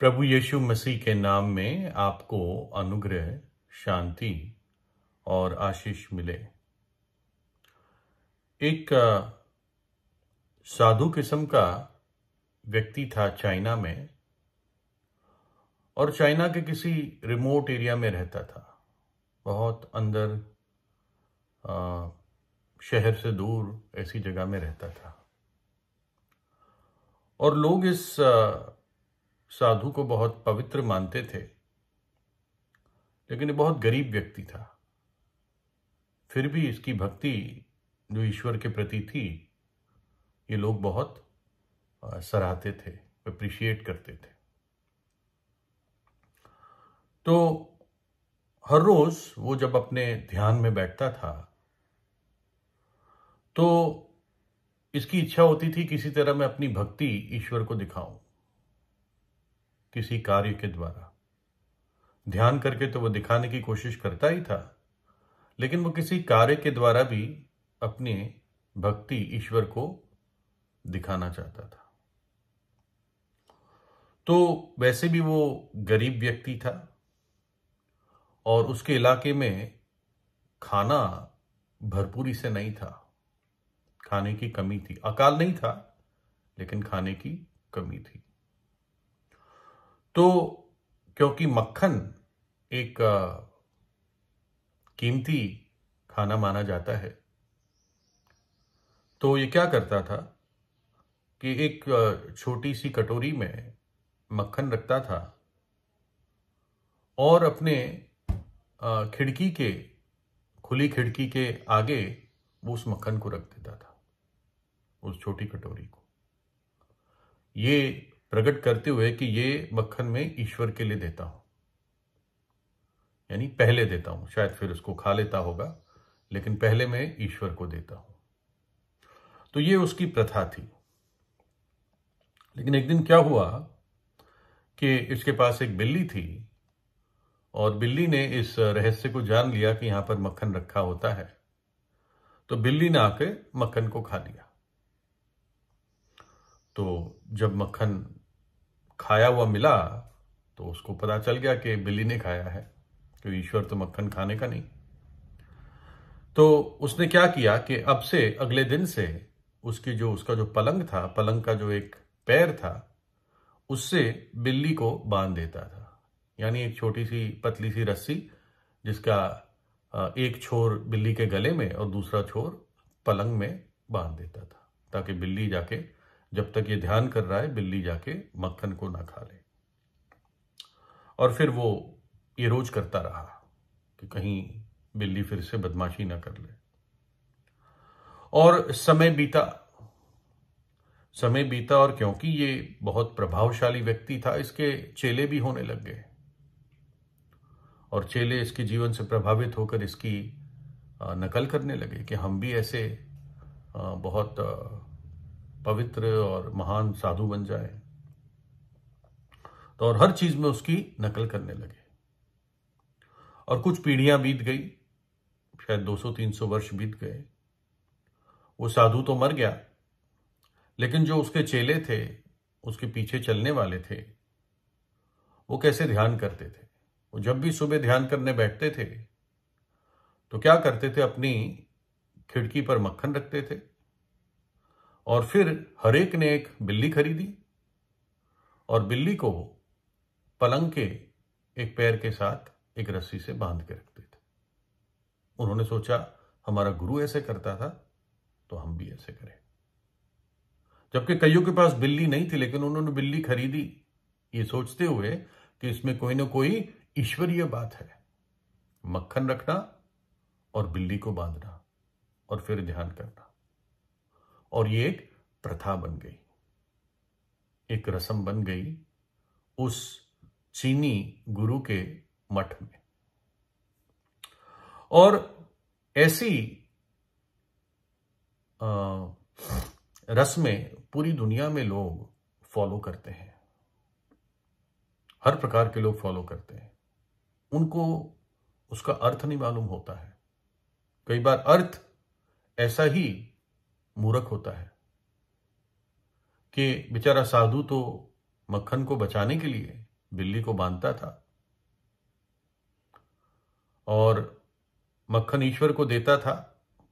प्रभु यीशु मसीह के नाम में आपको अनुग्रह शांति और आशीष मिले एक साधु किस्म का व्यक्ति था चाइना में और चाइना के किसी रिमोट एरिया में रहता था बहुत अंदर शहर से दूर ऐसी जगह में रहता था और लोग इस आ, साधु को बहुत पवित्र मानते थे लेकिन ये बहुत गरीब व्यक्ति था फिर भी इसकी भक्ति जो ईश्वर के प्रति थी ये लोग बहुत सराहते थे अप्रिशिएट करते थे तो हर रोज वो जब अपने ध्यान में बैठता था तो इसकी इच्छा होती थी किसी तरह मैं अपनी भक्ति ईश्वर को दिखाऊं किसी कार्य के द्वारा ध्यान करके तो वह दिखाने की कोशिश करता ही था लेकिन वो किसी कार्य के द्वारा भी अपने भक्ति ईश्वर को दिखाना चाहता था तो वैसे भी वो गरीब व्यक्ति था और उसके इलाके में खाना भरपूरी से नहीं था खाने की कमी थी अकाल नहीं था लेकिन खाने की कमी थी तो क्योंकि मक्खन एक कीमती खाना माना जाता है तो ये क्या करता था कि एक छोटी सी कटोरी में मक्खन रखता था और अपने खिड़की के खुली खिड़की के आगे वो उस मक्खन को रख देता था उस छोटी कटोरी को ये प्रकट करते हुए कि ये मक्खन मैं ईश्वर के लिए देता हूं यानी पहले देता हूं शायद फिर उसको खा लेता होगा लेकिन पहले मैं ईश्वर को देता हूं तो ये उसकी प्रथा थी लेकिन एक दिन क्या हुआ कि इसके पास एक बिल्ली थी और बिल्ली ने इस रहस्य को जान लिया कि यहां पर मक्खन रखा होता है तो बिल्ली ने आके मक्खन को खा लिया तो जब मक्खन खाया हुआ मिला तो उसको पता चल गया कि बिल्ली ने खाया है तो ईश्वर तो मक्खन खाने का नहीं तो उसने क्या किया कि अब से अगले दिन से उसकी जो उसका जो पलंग था पलंग का जो एक पैर था उससे बिल्ली को बांध देता था यानी एक छोटी सी पतली सी रस्सी जिसका एक छोर बिल्ली के गले में और दूसरा छोर पलंग में बांध देता था ताकि बिल्ली जाके जब तक ये ध्यान कर रहा है बिल्ली जाके मक्खन को ना खा ले और फिर वो ये रोज करता रहा कि कहीं बिल्ली फिर से बदमाशी ना कर ले और समय बीता समय बीता और क्योंकि ये बहुत प्रभावशाली व्यक्ति था इसके चेले भी होने लग गए और चेले इसके जीवन से प्रभावित होकर इसकी नकल करने लगे कि हम भी ऐसे बहुत पवित्र और महान साधु बन जाए तो और हर चीज में उसकी नकल करने लगे और कुछ पीढ़ियां बीत गई शायद 200-300 वर्ष बीत गए वो साधु तो मर गया लेकिन जो उसके चेले थे उसके पीछे चलने वाले थे वो कैसे ध्यान करते थे वो जब भी सुबह ध्यान करने बैठते थे तो क्या करते थे अपनी खिड़की पर मक्खन रखते थे और फिर हरेक ने एक बिल्ली खरीदी और बिल्ली को पलंग के एक पैर के साथ एक रस्सी से बांध के रखते थे उन्होंने सोचा हमारा गुरु ऐसे करता था तो हम भी ऐसे करें जबकि कईयों के पास बिल्ली नहीं थी लेकिन उन्होंने बिल्ली खरीदी ये सोचते हुए कि इसमें कोई ना कोई ईश्वरीय बात है मक्खन रखना और बिल्ली को बांधना और फिर ध्यान करना और ये एक प्रथा बन गई एक रसम बन गई उस चीनी गुरु के मठ में और ऐसी रस्में पूरी दुनिया में लोग फॉलो करते हैं हर प्रकार के लोग फॉलो करते हैं उनको उसका अर्थ नहीं मालूम होता है कई बार अर्थ ऐसा ही मूर्ख होता है कि बेचारा साधु तो मक्खन को बचाने के लिए बिल्ली को बांधता था और मक्खन ईश्वर को देता था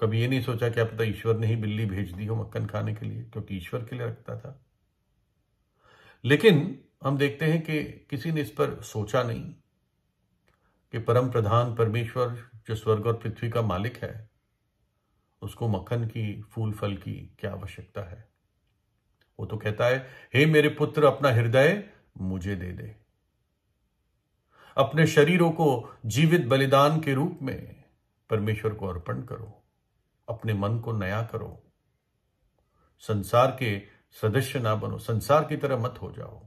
कभी ये नहीं सोचा क्या पता तो ईश्वर ने ही बिल्ली भेज दी हो मक्खन खाने के लिए क्योंकि ईश्वर के लिए रखता था लेकिन हम देखते हैं कि किसी ने इस पर सोचा नहीं कि परम प्रधान परमेश्वर जो स्वर्ग और पृथ्वी का मालिक है उसको मक्खन की फूल फल की क्या आवश्यकता है वो तो कहता है हे मेरे पुत्र अपना हृदय मुझे दे दे अपने शरीरों को जीवित बलिदान के रूप में परमेश्वर को अर्पण करो अपने मन को नया करो संसार के सदस्य ना बनो संसार की तरह मत हो जाओ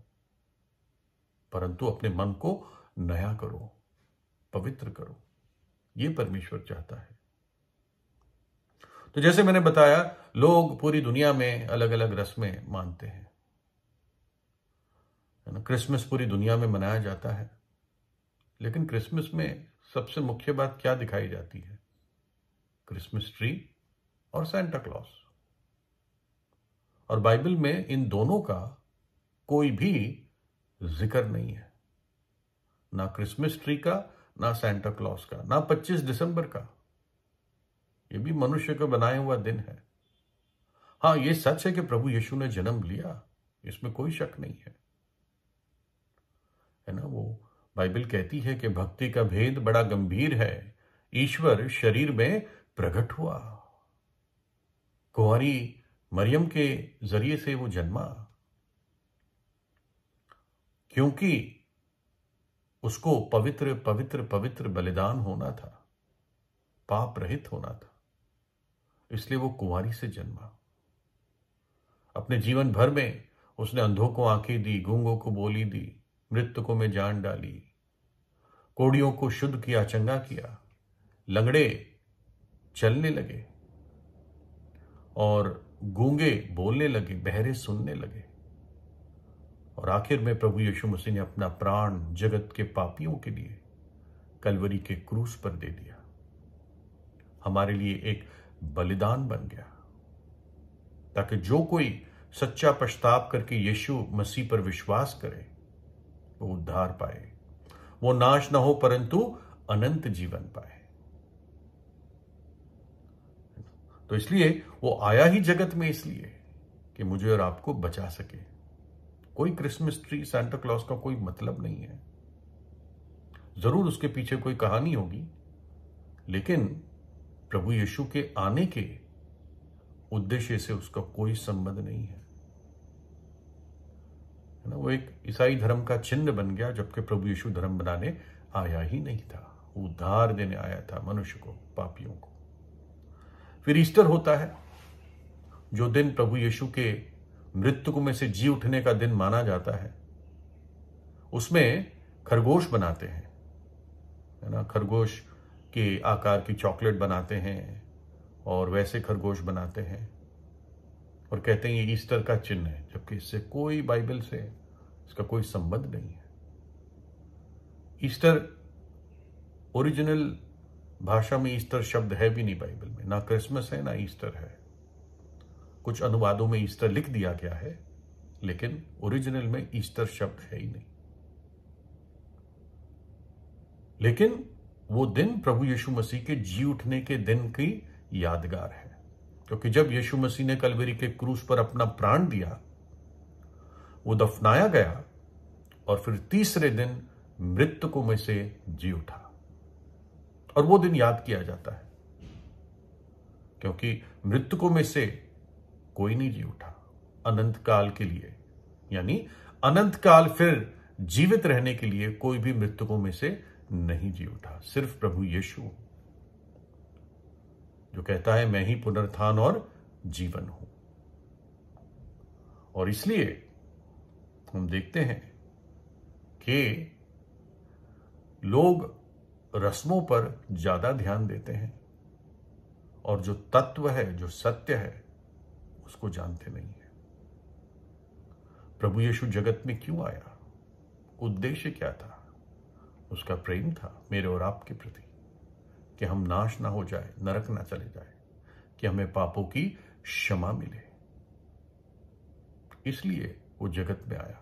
परंतु अपने मन को नया करो पवित्र करो ये परमेश्वर चाहता है तो जैसे मैंने बताया लोग पूरी दुनिया में अलग अलग रस्में मानते हैं ना क्रिसमस पूरी दुनिया में मनाया जाता है लेकिन क्रिसमस में सबसे मुख्य बात क्या दिखाई जाती है क्रिसमस ट्री और सेंटा क्लॉस और बाइबल में इन दोनों का कोई भी जिक्र नहीं है ना क्रिसमस ट्री का ना सेंटा क्लॉस का ना 25 दिसंबर का ये भी मनुष्य का बनाया हुआ दिन है हाँ ये सच है कि प्रभु यीशु ने जन्म लिया इसमें कोई शक नहीं है है ना वो बाइबल कहती है कि भक्ति का भेद बड़ा गंभीर है ईश्वर शरीर में प्रकट हुआ कुरी मरियम के जरिए से वो जन्मा क्योंकि उसको पवित्र पवित्र पवित्र बलिदान होना था पाप रहित होना था इसलिए वो कुंवारी से जन्मा अपने जीवन भर में उसने अंधों को आंखें दी गूंगों को बोली दी मृतकों में जान डाली कोड़ियों को शुद्ध किया चंगा किया लंगड़े चलने लगे और गूंगे बोलने लगे बहरे सुनने लगे और आखिर में प्रभु यीशु मसीह ने अपना प्राण जगत के पापियों के लिए कलवरी के क्रूस पर दे दिया हमारे लिए एक बलिदान बन गया ताकि जो कोई सच्चा पश्चाताप करके यीशु मसीह पर विश्वास करे वो उद्धार पाए वो नाश ना हो परंतु अनंत जीवन पाए तो इसलिए वो आया ही जगत में इसलिए कि मुझे और आपको बचा सके कोई क्रिसमस ट्री सेंटा क्लॉज का कोई मतलब नहीं है जरूर उसके पीछे कोई कहानी होगी लेकिन प्रभु यीशु के आने के उद्देश्य से उसका कोई संबंध नहीं है ना वो एक ईसाई धर्म का चिन्ह बन गया जबकि प्रभु यीशु धर्म बनाने आया ही नहीं था उद्धार देने आया था मनुष्य को पापियों को फिर ईस्टर होता है जो दिन प्रभु यीशु के मृत्यु में से जी उठने का दिन माना जाता है उसमें खरगोश बनाते हैं है ना खरगोश के आकार की चॉकलेट बनाते हैं और वैसे खरगोश बनाते हैं और कहते हैं ये ईस्टर का चिन्ह है जबकि इससे कोई बाइबल से इसका कोई संबंध नहीं है ईस्टर ओरिजिनल भाषा में ईस्टर शब्द है भी नहीं बाइबल में ना क्रिसमस है ना ईस्टर है कुछ अनुवादों में ईस्टर लिख दिया गया है लेकिन ओरिजिनल में ईस्टर शब्द है ही नहीं लेकिन वो दिन प्रभु यीशु मसीह के जी उठने के दिन की यादगार है क्योंकि जब यीशु मसीह ने कलवेरी के क्रूस पर अपना प्राण दिया वो दफनाया गया और फिर तीसरे दिन मृतकों में से जी उठा और वो दिन याद किया जाता है क्योंकि मृतकों में से कोई नहीं जी उठा अनंत काल के लिए यानी अनंत काल फिर जीवित रहने के लिए कोई भी मृतकों में से नहीं जी उठा सिर्फ प्रभु यीशु जो कहता है मैं ही पुनर्थान और जीवन हूं और इसलिए हम देखते हैं कि लोग रस्मों पर ज्यादा ध्यान देते हैं और जो तत्व है जो सत्य है उसको जानते नहीं है प्रभु यीशु जगत में क्यों आया उद्देश्य क्या था उसका प्रेम था मेरे और आपके प्रति कि हम नाश ना हो जाए नरक ना चले जाए कि हमें पापों की क्षमा मिले इसलिए वो जगत में आया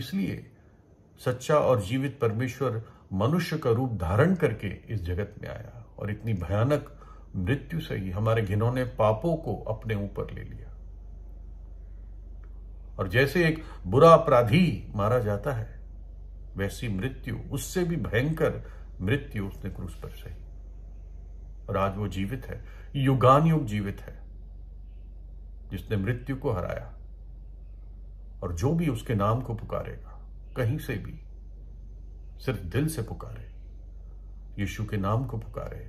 इसलिए सच्चा और जीवित परमेश्वर मनुष्य का रूप धारण करके इस जगत में आया और इतनी भयानक मृत्यु से ही हमारे घिनौने पापों को अपने ऊपर ले लिया और जैसे एक बुरा अपराधी मारा जाता है वैसी मृत्यु उससे भी भयंकर मृत्यु उसने क्रूस पर सही और आज वो जीवित है युगान युग जीवित है जिसने मृत्यु को हराया और जो भी उसके नाम को पुकारेगा कहीं से भी सिर्फ दिल से पुकारे यीशु के नाम को पुकारे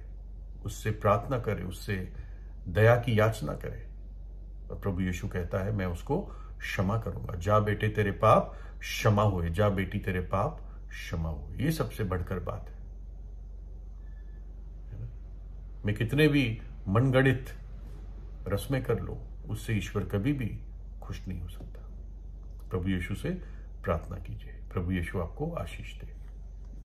उससे प्रार्थना करे उससे दया की याचना करे और प्रभु यीशु कहता है मैं उसको क्षमा करूंगा जा बेटे तेरे पाप क्षमा हुए जा बेटी तेरे पाप क्षमा हुए ये सबसे बढ़कर बात है मैं कितने भी मनगणित रस्में कर लो उससे ईश्वर कभी भी खुश नहीं हो सकता प्रभु यीशु से प्रार्थना कीजिए प्रभु यीशु आपको आशीष दे